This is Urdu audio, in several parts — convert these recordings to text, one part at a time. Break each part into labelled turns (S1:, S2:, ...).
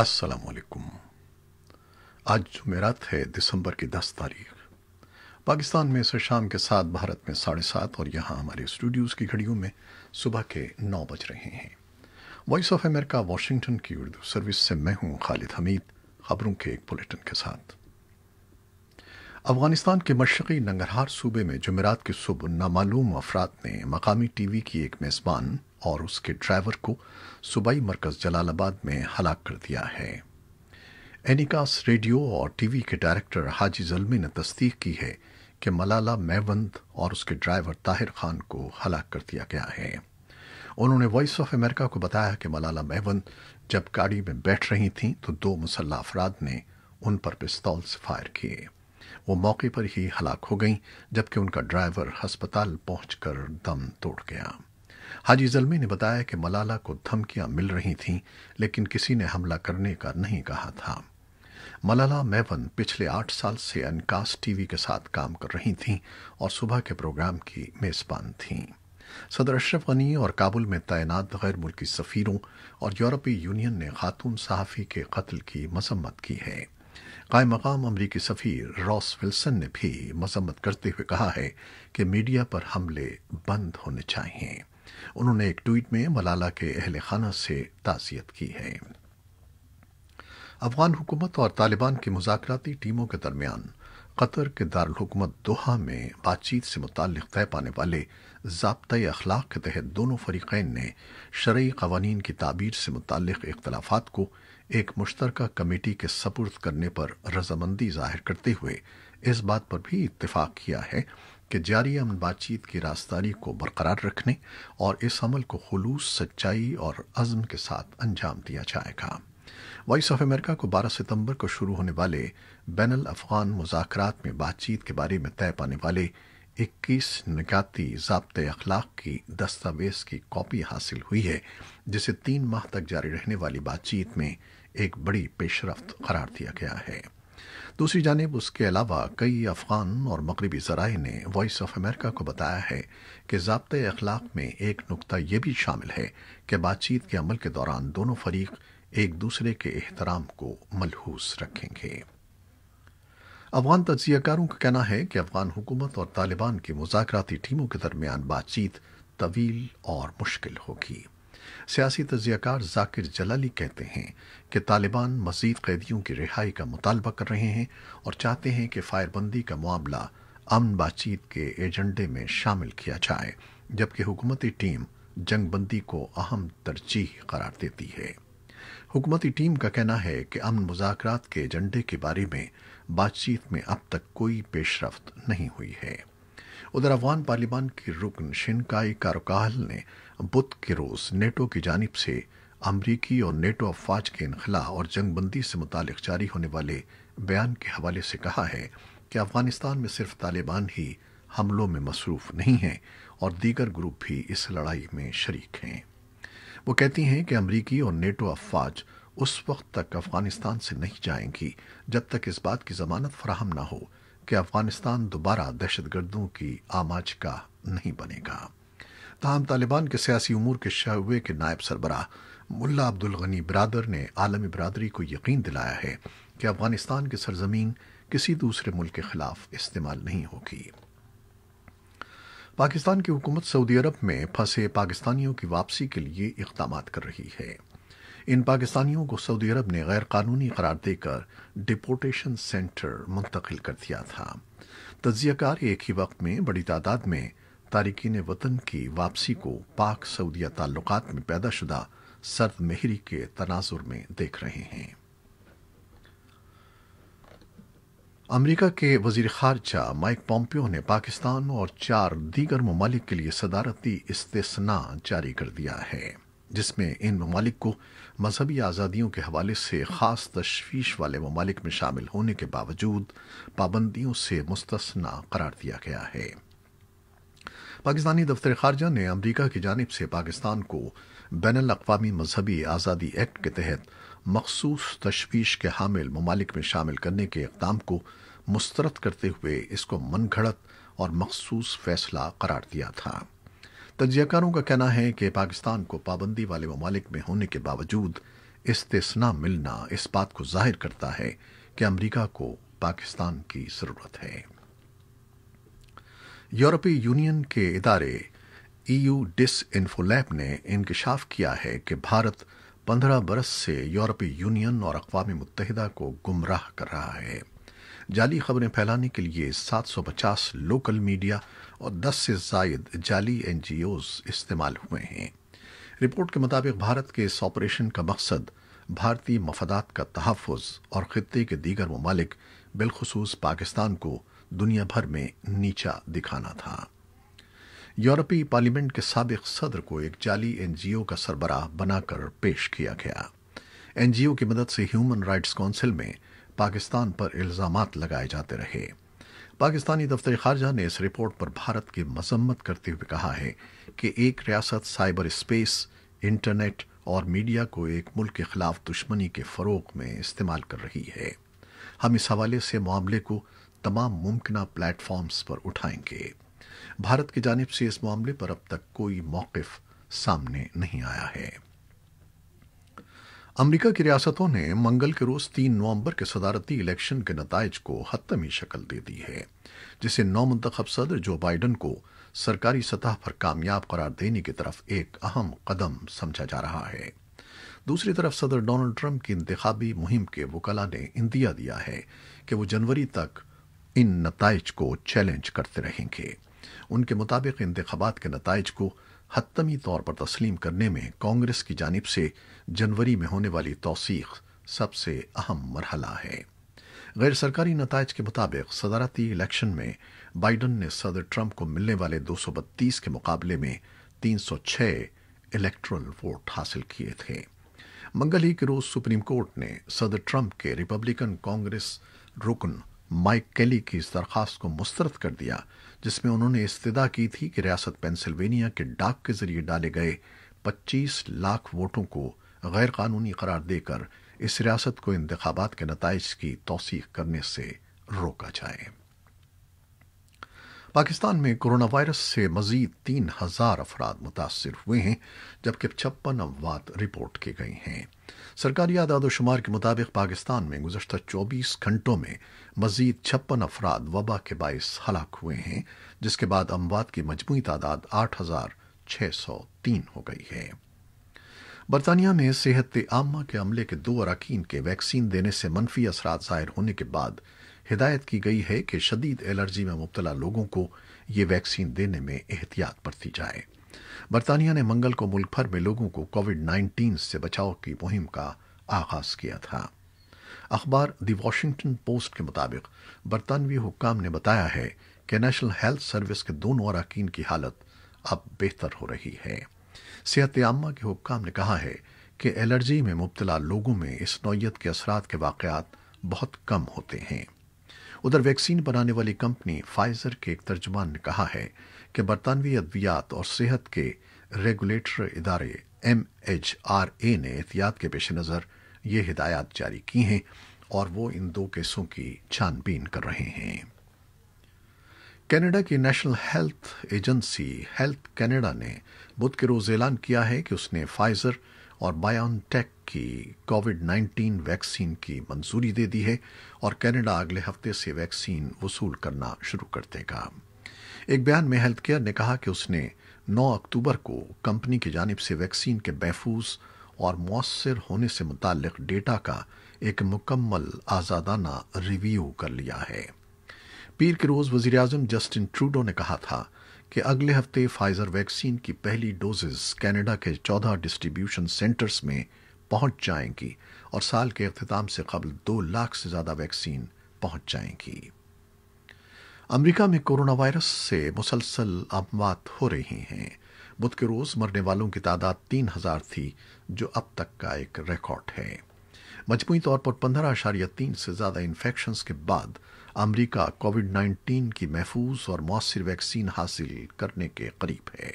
S1: السلام علیکم آج جمعرات ہے دسمبر کی دس تاریخ پاکستان میں سر شام کے ساتھ بھارت میں ساڑھے سات اور یہاں ہمارے اسٹوڈیوز کی گھڑیوں میں صبح کے نو بج رہے ہیں وائس آف امریکہ واشنگٹن کی اردو سروس سے میں ہوں خالد حمید خبروں کے ایک بلٹن کے ساتھ افغانستان کے مشرقی ننگرہار صوبے میں جمعرات کے صبح نامعلوم افراد نے مقامی ٹی وی کی ایک میزبان اور اس کے ڈرائیور کو صوبائی مرکز جلال آباد میں ہلاک کر دیا ہے اینیکاس ریڈیو اور ٹی وی کے ڈائریکٹر حاجی زلمی نے تصدیق کی ہے کہ ملالہ میوند اور اس کے ڈرائیور طاہر خان کو ہلاک کر دیا گیا ہے انہوں نے وائس آف امریکہ کو بتایا کہ ملالہ میوند جب گاڑی میں بیٹھ رہی تھیں تو دو مسلح افراد نے ان پر پستول سے فائر کیے وہ موقع پر ہی ہلاک ہو گئیں جبکہ ان کا ڈرائیور ہسپتال پہنچ کر دم توڑ گیا حاجی زلمی نے بتایا کہ ملالہ کو دھمکیاں مل رہی تھیں لیکن کسی نے حملہ کرنے کا نہیں کہا تھا ملالہ میون پچھلے آٹھ سال سے انکاس ٹی وی کے ساتھ کام کر رہی تھیں اور صبح کے پروگرام کی میزبان تھیں صدر اشرف غنی اور کابل میں تعینات غیر ملکی سفیروں اور یورپی یونین نے خاتون صحافی کے قتل کی مذمت کی ہے قائم مقام امریکی سفیر راس ولسن نے بھی مذمت کرتے ہوئے کہا ہے کہ میڈیا پر حملے بند ہونے چاہئیں ملالہ اہل خانہ سے کی ہے افغان حکومت اور طالبان کی مذاکراتی ٹیموں کے درمیان قطر کے دارالحکومت دوحہ میں بات چیت سے متعلق طے پانے والے ضابطۂ اخلاق کے تحت دونوں فریقین نے شرعی قوانین کی تعبیر سے متعلق اختلافات کو ایک مشترکہ کمیٹی کے سپرد کرنے پر رضامندی ظاہر کرتے ہوئے اس بات پر بھی اتفاق کیا ہے کہ جاری امن بات چیت کی راستاری کو برقرار رکھنے اور اس عمل کو خلوص سچائی اور عزم کے ساتھ انجام دیا جائے گا وائس آف امریکہ کو بارہ ستمبر کو شروع ہونے والے بین الافغان مذاکرات میں بات چیت کے بارے میں طے پانے والے اکیس نکاتی ضابطۂ اخلاق کی دستاویز کی کاپی حاصل ہوئی ہے جسے تین ماہ تک جاری رہنے والی بات چیت میں ایک بڑی پیش رفت قرار دیا گیا ہے دوسری جانب اس کے علاوہ کئی افغان اور مغربی ذرائع نے وائس آف امریکہ کو بتایا ہے کہ ضابطۂ اخلاق میں ایک نقطہ یہ بھی شامل ہے کہ بات چیت کے عمل کے دوران دونوں فریق ایک دوسرے کے احترام کو ملحوظ رکھیں گے افغان تجزیہ کاروں کا کہنا ہے کہ افغان حکومت اور طالبان کی مذاکراتی ٹیموں کے درمیان بات چیت طویل اور مشکل ہوگی سیاسی تجزیہ کار ذاکر جلالی کہتے ہیں کہ طالبان مزید قیدیوں کی رہائی کا مطالبہ کر رہے ہیں اور چاہتے ہیں کہ فائر بندی کا معاملہ امن بات چیت کے ایجنڈے میں شامل کیا جائے جبکہ حکومتی ٹیم جنگ بندی کو اہم ترجیح قرار دیتی ہے حکومتی ٹیم کا کہنا ہے کہ امن مذاکرات کے ایجنڈے کے بارے میں بات چیت میں اب تک کوئی پیش رفت نہیں ہوئی ہے ادھر افغان پارلیمان کی رکن شنکائی کاروکاہل نے بدھ کے روز نیٹو کی جانب سے امریکی اور نیٹو افواج کے انخلا اور جنگ بندی سے متعلق جاری ہونے والے بیان کے حوالے سے کہا ہے کہ افغانستان میں صرف طالبان ہی حملوں میں مصروف نہیں ہیں اور دیگر گروپ بھی اس لڑائی میں شریک ہیں وہ کہتی ہیں کہ امریکی اور نیٹو افواج اس وقت تک افغانستان سے نہیں جائیں گی جب تک اس بات کی ضمانت فراہم نہ ہو کہ افغانستان دوبارہ دہشت گردوں کی آماج کا نہیں بنے گا تاہم طالبان کے سیاسی امور کے شعبے کے نائب سربراہ ملا عبدالغنی برادر نے عالمی برادری کو یقین دلایا ہے کہ افغانستان کی سرزمین کسی دوسرے ملک کے خلاف استعمال نہیں ہوگی پاکستان کی حکومت سعودی عرب میں پھنسے پاکستانیوں کی واپسی کے لیے اقدامات کر رہی ہے ان پاکستانیوں کو سعودی عرب نے غیر قانونی قرار دے کر ڈپورٹیشن سینٹر منتقل کر دیا تھا تجزیہ کار ایک ہی وقت میں بڑی تعداد میں تارکین وطن کی واپسی کو پاک سعودیہ تعلقات میں پیدا شدہ سرد مہری کے تناظر میں دیکھ رہے ہیں امریکہ کے وزیر خارجہ مائک پومپیو نے پاکستان اور چار دیگر ممالک کے لیے صدارتی استثناء جاری کر دیا ہے جس میں ان ممالک کو مذہبی آزادیوں کے حوالے سے خاص تشویش والے ممالک میں شامل ہونے کے باوجود پابندیوں سے مستثنا قرار دیا گیا ہے پاکستانی دفتر خارجہ نے امریکہ کی جانب سے پاکستان کو بین الاقوامی مذہبی آزادی ایکٹ کے تحت مخصوص تشویش کے حامل ممالک میں شامل کرنے کے اقدام کو مسترد کرتے ہوئے اس کو من گھڑت اور مخصوص فیصلہ قرار دیا تھا تجزیہ کاروں کا کہنا ہے کہ پاکستان کو پابندی والے ممالک میں ہونے کے باوجود استثنا ملنا اس بات کو ظاہر کرتا ہے کہ امریکہ کو پاکستان کی ضرورت ہے یورپی یونین کے ادارے E U DisinfoLab نے انکشاف کیا ہے کہ بھارت پندرہ برس سے یورپی یونین اور اقوام متحدہ کو گمراہ کر رہا ہے جعلی خبریں پھیلانے کے لیے سات سو پچاس لوکل میڈیا اور دس سے زائد جعلی این جی اوز استعمال ہوئے ہیں رپورٹ کے مطابق بھارت کے اس آپریشن کا مقصد بھارتی مفادات کا تحفظ اور خطے کے دیگر ممالک بالخصوص پاکستان کو دنیا بھر میں نیچا دکھانا تھا یورپی پارلیمنٹ کے سابق صدر کو ایک جعلی این جی او کا سربراہ بنا کر پیش کیا گیا این جی او کی مدد سے ہیومن رائٹس کونسل میں پاکستان پر الزامات لگائے جاتے رہے پاکستانی دفتر خارجہ نے اس رپورٹ پر بھارت کی مذمت کرتے ہوئے کہا ہے کہ ایک ریاست سائبر اسپیس انٹرنیٹ اور میڈیا کو ایک ملک کے خلاف دشمنی کے فروغ میں استعمال کر رہی ہے ہم اس حوالے سے معاملے کو تمام ممکنہ پلیٹ فارمز پر اٹھائیں گے بھارت جانب سے اس معاملے پر اب تک کوئی موقف سامنے نہیں آیا ہے امریکہ کی ریاستوں نے منگل کے روز تین نومبر کے صدارتی الیکشن کے نتائج کو حتمی شکل دے دی ہے جسے نو منتخب صدر جو بائیڈن کو سرکاری سطح پر کامیاب قرار دینے کی طرف ایک اہم قدم سمجھا جا رہا ہے دوسری طرف صدر ڈونلڈ ٹرمپ کی انتخابی مہم کے وکلا نے اندیا دیا ہے کہ وہ جنوری تک ان نتائج کو چیلنج کرتے رہیں گے ان کے مطابق انتخابات کے نتائج کو حتمی طور پر تسلیم کرنے میں کانگریس کی جانب سے جنوری میں ہونے والی توثیق سب سے اہم مرحلہ ہے غیر سرکاری نتائج کے مطابق صدارتی الیکشن میں بائیڈن نے صدر ٹرمپ کو ملنے والے دو سو بتیس کے مقابلے میں تین سو چھ الیکٹرل ووٹ حاصل کیے تھے منگل ہی کے روز سپریم کورٹ نے صدر ٹرمپ کے ریپبلکن کانگریس رکن مائک کیلی کی اس درخواست کو مسترد کر دیا جس میں انہوں نے استدا کی تھی کہ ریاست پینسلوینیا کے ڈاک کے ذریعے ڈالے گئے پچیس لاکھ ووٹوں کو غیر قانونی قرار دے کر اس ریاست کو انتخابات کے نتائج کی توثیق کرنے سے روکا جائے پاکستان میں کرونا وائرس سے مزید تین ہزار افراد متاثر ہوئے ہیں جبکہ چھپن اموات رپورٹ کی گئی ہیں سرکاری اعداد و شمار کے مطابق پاکستان میں گزشتہ چوبیس گھنٹوں میں مزید چھپن افراد وبا کے باعث ہلاک ہوئے ہیں جس کے بعد اموات کی مجموعی تعداد آٹھ ہزار چھ سو تین ہو گئی ہے برطانیہ میں صحت عامہ کے عملے کے دو اراکین کے ویکسین دینے سے منفی اثرات ظاہر ہونے کے بعد ہدایت کی گئی ہے کہ شدید الرجی میں مبتلا لوگوں کو یہ ویکسین دینے میں احتیاط برتی جائے برطانیہ نے منگل کو ملک بھر میں لوگوں کو کووڈ نائنٹین سے بچاؤ کی مہم کا آغاز کیا تھا اخبار دی واشنگٹن پوسٹ کے مطابق برطانوی حکام نے بتایا ہے کہ نیشنل ہیلتھ سروس کے دونوں اراکین کی حالت اب بہتر ہو رہی ہے صحت عامہ کے حکام نے کہا ہے کہ الرجی میں مبتلا لوگوں میں اس نوعیت کے اثرات کے واقعات بہت کم ہوتے ہیں ادھر ویکسین بنانے والی کمپنی فائزر کے ایک ترجمان نے کہا ہے کہ برطانوی ادویات اور صحت کے ریگولیٹر ادارے ایم ایچ آر اے نے احتیاط کے پیش نظر یہ ہدایات جاری کی ہیں اور وہ ان دو کیسوں کی چھان بین کر رہے ہیں کینیڈا کی national health agency health Canada نے بدھ کے روز اعلان کیا ہے کہ اس نے فائزر اور بایون ٹیک کی کووڈ نائنٹین ویکسین کی منظوری دے دی ہے اور کینیڈا اگلے ہفتے سے ویکسین وصول کرنا شروع کر دے گا ایک بیان میں ہیلتھ کیئر نے کہا کہ اس نے نو اکتوبر کو کمپنی کی جانب سے ویکسین کے محفوظ اور مؤثر ہونے سے متعلق ڈیٹا کا ایک مکمل آزادانہ ریویو کر لیا ہے پیر کے روز وزیر اعظم جسٹن ٹروڈو نے کہا تھا کہ اگلے ہفتے فائزر ویکسین کی پہلی ڈوزز کینیڈا کے چودہ ڈسٹریبیوشن سینٹرز میں پہنچ جائیں گی اور سال کے اختتام سے قبل دو لاکھ سے زیادہ ویکسین پہنچ جائیں گی امریکہ میں کورونا وائرس سے مسلسل اموات ہو رہی ہیں بدھ کے روز مرنے والوں کی تعداد تین ہزار تھی جو اب تک کا ایک ریکارڈ ہے مجموعی طور پر پندرہ اشاریہ تین سے زیادہ انفیکشنز کے بعد امریکہ کووڈ نائنٹین کی محفوظ اور مؤثر ویکسین حاصل کرنے کے قریب ہے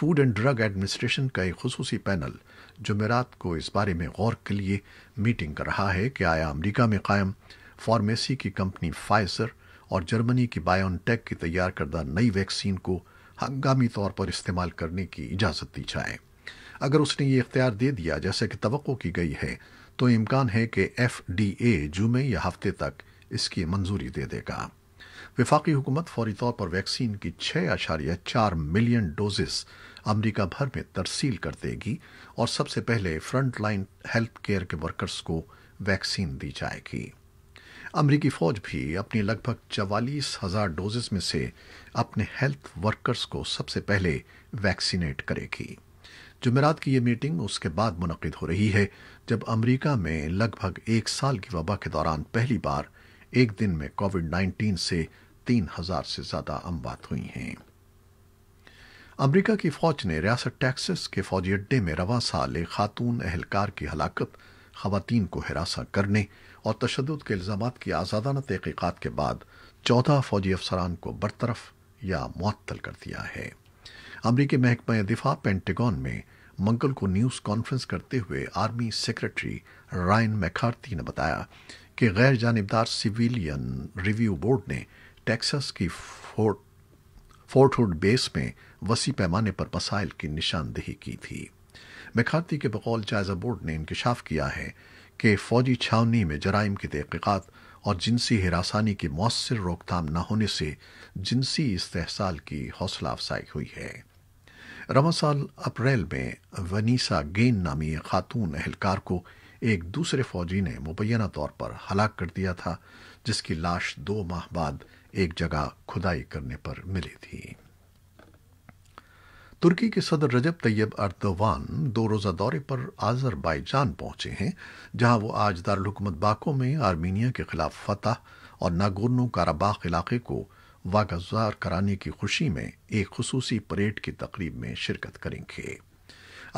S1: فوڈ اینڈ ڈرگ ایڈمنسٹریشن کا ایک خصوصی پینل جمعرات کو اس بارے میں غور کے لیے میٹنگ کر رہا ہے کہ آیا امریکہ میں قائم فارمیسی کی کمپنی فائزر اور جرمنی کی بائیون ٹیک کی تیار کردہ نئی ویکسین کو ہنگامی طور پر استعمال کرنے کی اجازت دی جائے اگر اس نے یہ اختیار دے دیا جیسے کہ توقع کی گئی ہے تو امکان ہے کہ ایف ڈی اے جمعے یا ہفتے تک اس کی منظوری دے دے گا وفاقی حکومت فوری طور پر ویکسین کی چھ اشاریہ چار ملین ڈوزز امریکہ بھر میں ترسیل کر دے گی اور سب سے پہلے فرنٹ لائن ہیلتھ کیئر کے ورکرز کو ویکسین دی جائے گی امریکی فوج بھی اپنی لگ بھگ چوالیس ہزار ڈوزز میں سے اپنے ہیلتھ ورکرز کو سب سے پہلے ویکسینیٹ کرے گی جمعرات کی یہ میٹنگ اس کے بعد منعقد ہو رہی ہے جب امریکہ میں لگ بھگ ایک سال کی وبا کے دوران پہلی بار ایک دن میں کووڈ نائنٹین سے تین ہزار سے زیادہ اموات ہوئی ہیں امریکہ کی فوج نے ریاست ٹیکسس کے فوجی اڈے میں رواں سال ایک خاتون اہلکار کی ہلاکت خواتین کو ہراساں کرنے اور تشدد کے الزامات کی آزادانہ تحقیقات کے بعد چودہ فوجی افسران کو برطرف یا معطل کر دیا ہے امریکی محکمہ دفاع پینٹیگون میں منگل کو نیوز کانفرنس کرتے ہوئے آرمی سیکرٹری رائن میکارتی نے بتایا کہ غیر جانبدار سویلین ریویو بورڈ نے ٹیکسس کی فورٹ ہوڈ بیس میں وسیع پیمانے پر مسائل کی نشاندہی کی تھی میکارتی کے بقول جائزہ بورڈ نے انکشاف کیا ہے کہ فوجی چھاونی میں جرائم کی تحقیقات اور جنسی ہراسانی کی مؤثر روک تھام نہ ہونے سے جنسی استحصال کی حوصلہ افزائی ہوئی ہے رواں سال اپریل میں ونیسا گین نامی خاتون اہلکار کو ایک دوسرے فوجی نے مبینہ طور پر ہلاک کر دیا تھا جس کی لاش دو ماہ بعد ایک جگہ کھدائی کرنے پر ملی تھی ترکی کے صدر رجب طیب اردوان دو روزہ دورے پر بائی جان پہنچے ہیں جہاں وہ آج دارالحکومت باکو میں آرمینیا کے خلاف فتح اور ناگورنو کاراباخ علاقے کو واگزار کرانے کی خوشی میں ایک خصوصی پریڈ کی تقریب میں شرکت کریں گے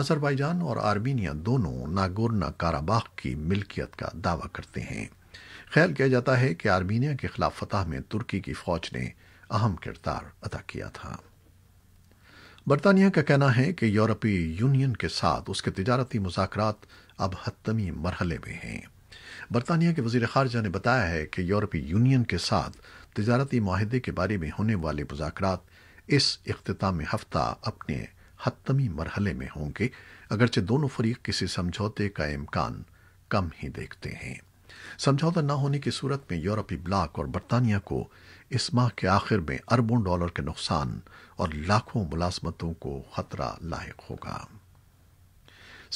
S1: آزر جان اور آرمینیا دونوں ناگورنا کاراباخ کی ملکیت کا دعویٰ کرتے ہیں خیال کیا جاتا ہے کہ آرمینیا کے خلاف فتح میں ترکی کی فوج نے اہم کردار ادا کیا تھا برطانیہ کا کہنا ہے کہ یورپی یونین کے ساتھ اس کے تجارتی مذاکرات اب حتمی مرحلے میں ہیں برطانیہ کے وزیر خارجہ نے بتایا ہے کہ یورپی یونین کے ساتھ تجارتی معاہدے کے بارے میں ہونے والے مذاکرات اس اختتام ہفتہ اپنے حتمی مرحلے میں ہوں گے اگرچہ دونوں فریق کسی سمجھوتے کا امکان کم ہی دیکھتے ہیں سمجھوتا نہ ہونے کی صورت میں یورپی بلاک اور برطانیہ کو اس ماہ کے آخر میں اربوں ڈالر کے نقصان اور لاکھوں ملازمتوں کو خطرہ لاحق ہوگا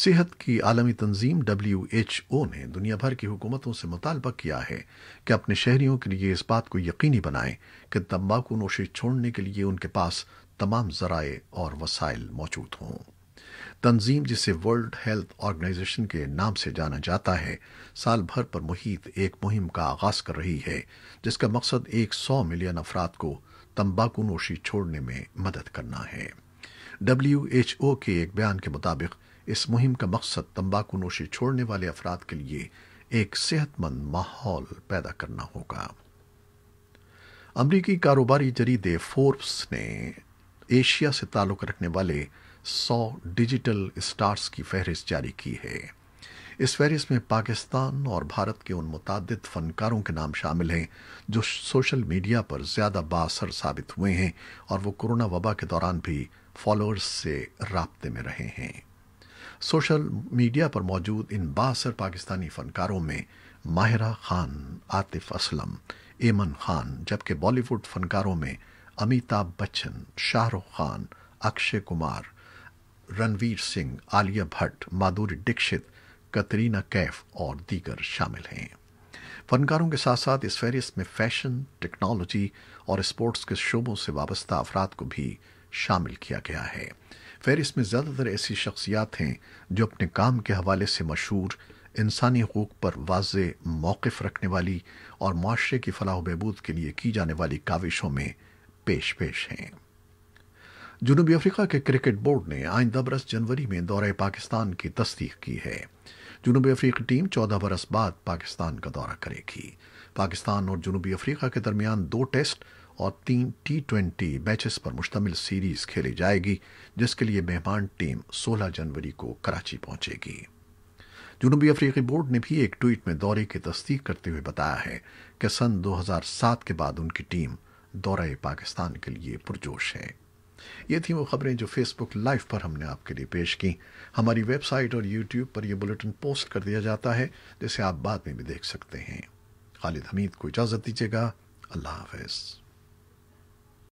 S1: صحت کی عالمی تنظیم ڈبلیو ایچ او نے دنیا بھر کی حکومتوں سے مطالبہ کیا ہے کہ اپنے شہریوں کے لیے اس بات کو یقینی بنائیں کہ تمباکو نوشی چھوڑنے کے لیے ان کے پاس تمام ذرائع اور وسائل موجود ہوں تنظیم جسے ورلڈ ہیلتھ آرگنائزیشن کے نام سے جانا جاتا ہے سال بھر پر محیط ایک مہم کا آغاز کر رہی ہے جس کا مقصد ایک سو ملین افراد کو تمباکو نوشی چھوڑنے میں مدد کرنا ہے ڈبلیو ایچ او کے ایک بیان کے مطابق اس مہم کا مقصد تمباکو نوشی چھوڑنے والے افراد کے لیے ایک صحت مند ماحول پیدا کرنا ہوگا امریکی کاروباری جریدے فورپس نے ایشیا سے تعلق رکھنے والے سو ڈیجیٹل اسٹارس کی فہرست جاری کی ہے اس فہرست میں پاکستان اور بھارت کے ان متعدد فنکاروں کے نام شامل ہیں جو سوشل میڈیا پر زیادہ با اثر ثابت ہوئے ہیں اور وہ کرونا وبا کے دوران بھی فالوورز سے رابطے میں رہے ہیں سوشل میڈیا پر موجود ان با اثر پاکستانی فنکاروں میں ماہرہ خان عاطف اسلم ایمن خان جبکہ بالی ووڈ فنکاروں میں امیتابھ بچن شاہ رخ خان اکشے کمار رنویر سنگھ عالیہ بھٹ مادوری ڈکشت کترینہ کیف اور دیگر شامل ہیں فنکاروں کے ساتھ ساتھ اس فہرست میں فیشن ٹیکنالوجی اور اسپورٹس کے شعبوں سے وابستہ افراد کو بھی شامل کیا گیا ہے فہرست میں زیادہ تر ایسی شخصیات ہیں جو اپنے کام کے حوالے سے مشہور انسانی حقوق پر واضح موقف رکھنے والی اور معاشرے کی فلاح و بہبود کے لیے کی جانے والی کاوشوں میں پیش پیش ہیں جنوبی افریقہ کے کرکٹ بورڈ نے آئندہ برس جنوری میں دورہ پاکستان کی تصدیق کی ہے جنوبی افریقی ٹیم چودہ برس بعد پاکستان کا دورہ کرے گی پاکستان اور جنوبی افریقہ کے درمیان دو ٹیسٹ اور تین ٹی ٹوینٹی میچز پر مشتمل سیریز کھیلی جائے گی جس کے لیے مہمان ٹیم سولہ جنوری کو کراچی پہنچے گی جنوبی افریقی بورڈ نے بھی ایک ٹویٹ میں دورے کی تصدیق کرتے ہوئے بتایا ہے کہ سن دو ہزار سات کے بعد ان کی ٹیم دورہ پاکستان کے لیے پرجوش ہے یہ تھیں وہ خبریں جو فیس بک لائف پر ہم نے آپ کے لیے پیش کی ہماری ویب سائٹ اور یوٹیوب پر یہ بلٹن پوسٹ کر دیا جاتا ہے جسے آپ بعد میں بھی دیکھ سکتے ہیں خالد حمید کو اجازت دیجیے گا اللہ حافظ